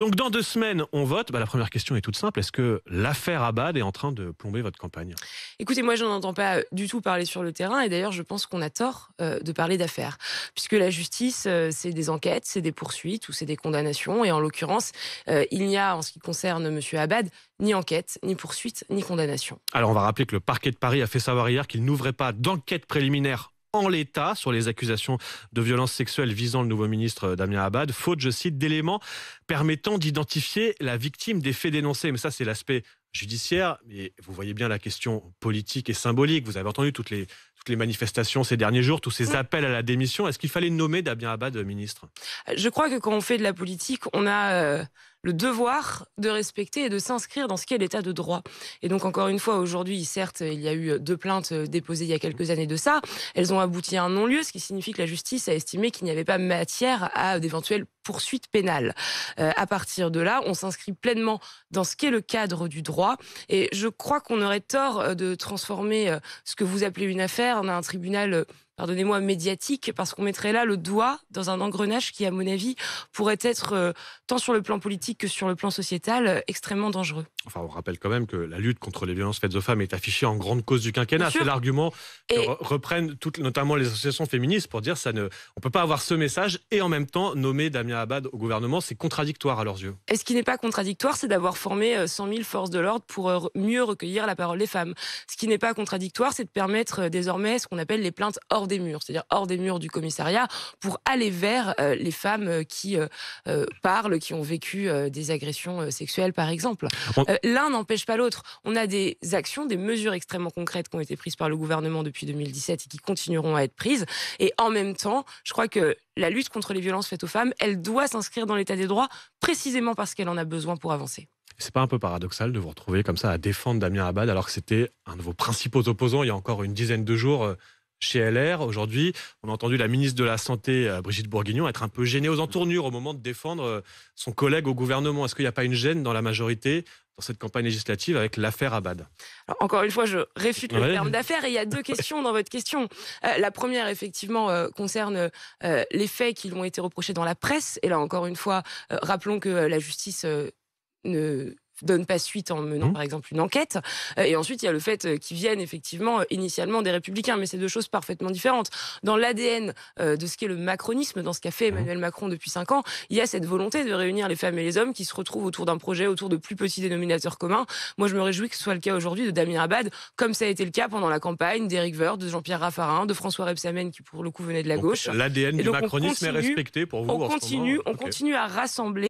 Donc dans deux semaines, on vote. Bah, la première question est toute simple. Est-ce que l'affaire Abad est en train de plomber votre campagne Écoutez, moi, je n'entends pas euh, du tout parler sur le terrain. Et d'ailleurs, je pense qu'on a tort euh, de parler d'affaires. Puisque la justice, euh, c'est des enquêtes, c'est des poursuites ou c'est des condamnations. Et en l'occurrence, il n'y a, en ce qui concerne M. Abad, ni enquête, ni poursuite, ni condamnation. Alors on va rappeler que le parquet de Paris a fait savoir hier qu'il n'ouvrait pas d'enquête préliminaire en l'état sur les accusations de violence sexuelle visant le nouveau ministre euh, Damien Abad, faute, je cite, d'éléments permettant d'identifier la victime des faits dénoncés. Mais ça, c'est l'aspect judiciaire, mais vous voyez bien la question politique et symbolique. Vous avez entendu toutes les, toutes les manifestations ces derniers jours, tous ces appels à la démission. Est-ce qu'il fallait nommer Damien Abad euh, ministre Je crois que quand on fait de la politique, on a... Euh, le devoir de respecter et de s'inscrire dans ce qu'est l'état de droit. Et donc, encore une fois, aujourd'hui, certes, il y a eu deux plaintes déposées il y a quelques années de ça. Elles ont abouti à un non-lieu, ce qui signifie que la justice a estimé qu'il n'y avait pas matière à d'éventuelles poursuites pénales. Euh, à partir de là, on s'inscrit pleinement dans ce qu'est le cadre du droit. Et je crois qu'on aurait tort euh, de transformer euh, ce que vous appelez une affaire en un tribunal pardonnez-moi, médiatique, parce qu'on mettrait là le doigt dans un engrenage qui, à mon avis, pourrait être, euh, tant sur le plan politique que sur le plan sociétal, euh, extrêmement dangereux. Enfin, on rappelle quand même que la lutte contre les violences faites aux femmes est affichée en grande cause du quinquennat. C'est l'argument que reprennent toutes, notamment les associations féministes pour dire ça ne, on peut pas avoir ce message et en même temps nommer Damien Abad au gouvernement. C'est contradictoire à leurs yeux. Et ce qui n'est pas contradictoire, c'est d'avoir formé 100 euh, 000 forces de l'ordre pour mieux recueillir la parole des femmes. Ce qui n'est pas contradictoire, c'est de permettre désormais ce qu'on appelle les plaintes hors des murs, c'est-à-dire hors des murs du commissariat, pour aller vers euh, les femmes qui euh, euh, parlent, qui ont vécu des agressions sexuelles, par exemple. L'un n'empêche pas l'autre. On a des actions, des mesures extrêmement concrètes qui ont été prises par le gouvernement depuis 2017 et qui continueront à être prises. Et en même temps, je crois que la lutte contre les violences faites aux femmes, elle doit s'inscrire dans l'état des droits, précisément parce qu'elle en a besoin pour avancer. C'est pas un peu paradoxal de vous retrouver comme ça à défendre Damien Abad alors que c'était un de vos principaux opposants il y a encore une dizaine de jours chez LR. Aujourd'hui, on a entendu la ministre de la Santé, euh, Brigitte Bourguignon, être un peu gênée aux entournures au moment de défendre euh, son collègue au gouvernement. Est-ce qu'il n'y a pas une gêne dans la majorité dans cette campagne législative avec l'affaire Abad Encore une fois, je réfute le terme d'affaire et il y a deux questions dans votre question. Euh, la première, effectivement, concerne les faits qui ont été reprochés dans la presse. Et là, encore une fois, rappelons que la justice ne donne pas suite en menant mmh. par exemple une enquête. Euh, et ensuite, il y a le fait euh, qu'ils viennent effectivement euh, initialement des républicains, mais c'est deux choses parfaitement différentes. Dans l'ADN de ce qu'est le macronisme, dans ce qu'a fait mmh. Emmanuel Macron depuis cinq ans, il y a cette volonté de réunir les femmes et les hommes qui se retrouvent autour d'un projet, autour de plus petits dénominateurs communs. Moi, je me réjouis que ce soit le cas aujourd'hui de Damien Abad, comme ça a été le cas pendant la campagne d'Éric Woerth, de Jean-Pierre Raffarin, de François Rebsamen, qui pour le coup venait de la gauche. L'ADN du macronisme est respecté pour vous. On continue, on continue à rassembler